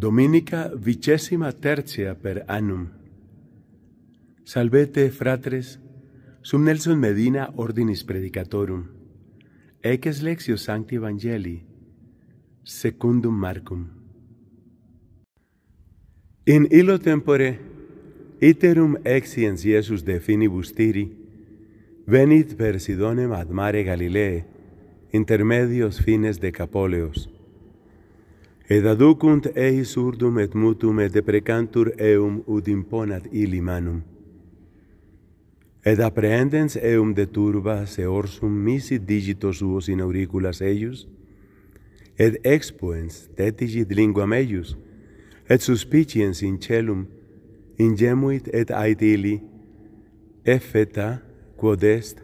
Dominica vicesima tertia per annum. Salvete, fratres, sum Nelson Medina ordinis predicatorum, eques lexio sancti evangelii, secundum Marcum. In illo tempore, iterum exiens Iesus finibus tiri, venit per ad mare Galilee, intermedios fines de Capoleos. Et aducunt ei surdum et mutum et deprecantur eum ut imponat illi manum. Et apprehendens eum de turba se orsum misi digitos suos in auriculas eius, et expuens tetigit linguam eius, et suspiciens in celum, ingemuit et ait illi, effeta quod est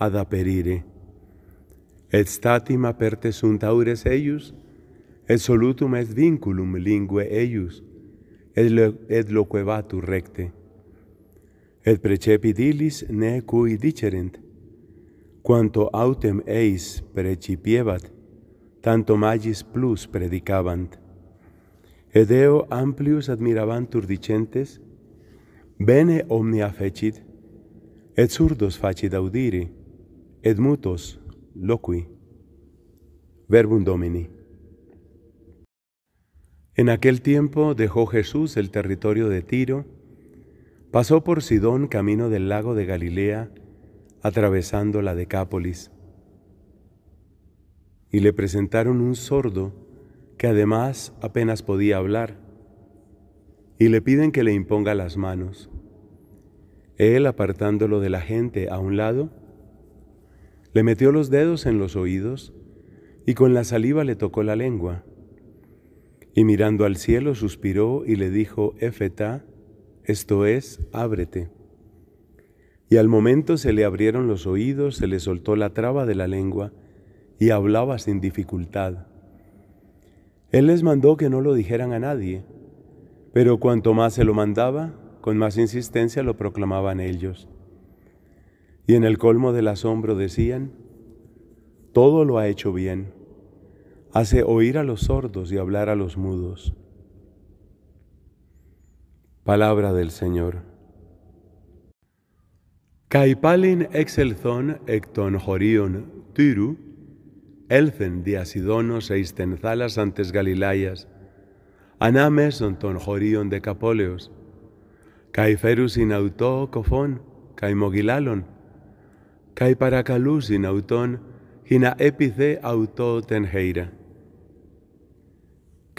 ad aperire. Et statim aperte sunt aures eius, et et solutum est vinculum lingue eius, et, lo, et recte. Et precepid ilis ne cui dicerent, quanto autem eis precipievat, tanto magis plus predicabant. Et eo amplius admirabantur dicentes, bene omnia fecit, et surdos facit audire, et mutos loqui. Verbum Domini. En aquel tiempo dejó Jesús el territorio de Tiro, pasó por Sidón camino del lago de Galilea, atravesando la Decápolis. Y le presentaron un sordo que además apenas podía hablar, y le piden que le imponga las manos. Él, apartándolo de la gente a un lado, le metió los dedos en los oídos y con la saliva le tocó la lengua y mirando al cielo suspiró y le dijo, efeta esto es, ábrete. Y al momento se le abrieron los oídos, se le soltó la traba de la lengua y hablaba sin dificultad. Él les mandó que no lo dijeran a nadie, pero cuanto más se lo mandaba, con más insistencia lo proclamaban ellos. Y en el colmo del asombro decían, todo lo ha hecho bien hace oír a los sordos y hablar a los mudos. Palabra del Señor. Caipalin exelzón ecton horion tiru, elfen diasidonos eistenzalas antes Galilayas, anames onton jorion Capóleos. caiferus inautó cofón, caimogilalon, caiparacalusin autón, hina épice autó tengeira.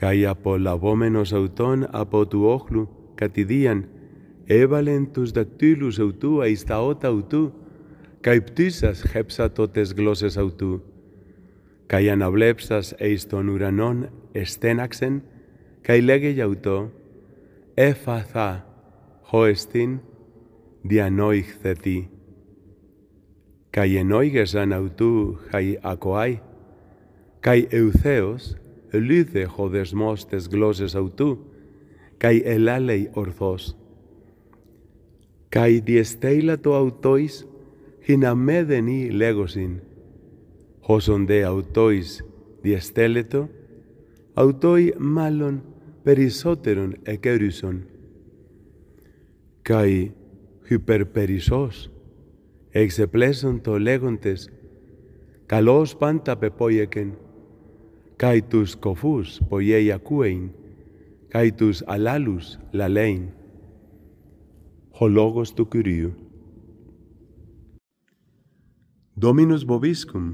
Καί απολαβόμενος αυτον από του όχλου κατηδίαν, έβαλεν τους δακτύλους αυτού εις τα ότα αυτού, καί πτήσας χέψα τότες γλώσσες αυτού. Καί αναβλέψας εις των ουρανών εστέναξεν, καί λέγε για αυτό, έφαθα διανόηχθε τί». Καί ενόηγεσαν αυτού χαί ακοάι, καί ευθέως ο δεσμός τες γλώσσες αυτού, καί ελάλεϊ ορθός. Καί διεστέιλα το αυτοίς, χιναμέδεν ή λέγωσιν. Όσον δε αυτοίς διεστέλετο, αυτοί μάλλον περισσότερον εκέρουσον. Καί χυπερπερισός, εξεπλέσον το λέγοντες, καλός πάντα πεπόιεκεν, caitus cofus poiei acuein, caitus alalus lalein, hologos tu curiu. Dominus Bobiscum,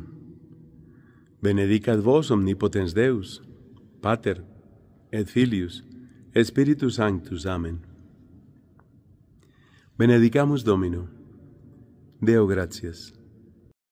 benedicat vos omnipotens Deus, Pater, et Filius, Spiritus Sanctus. Amen. Benedicamus Domino. Deo gracias.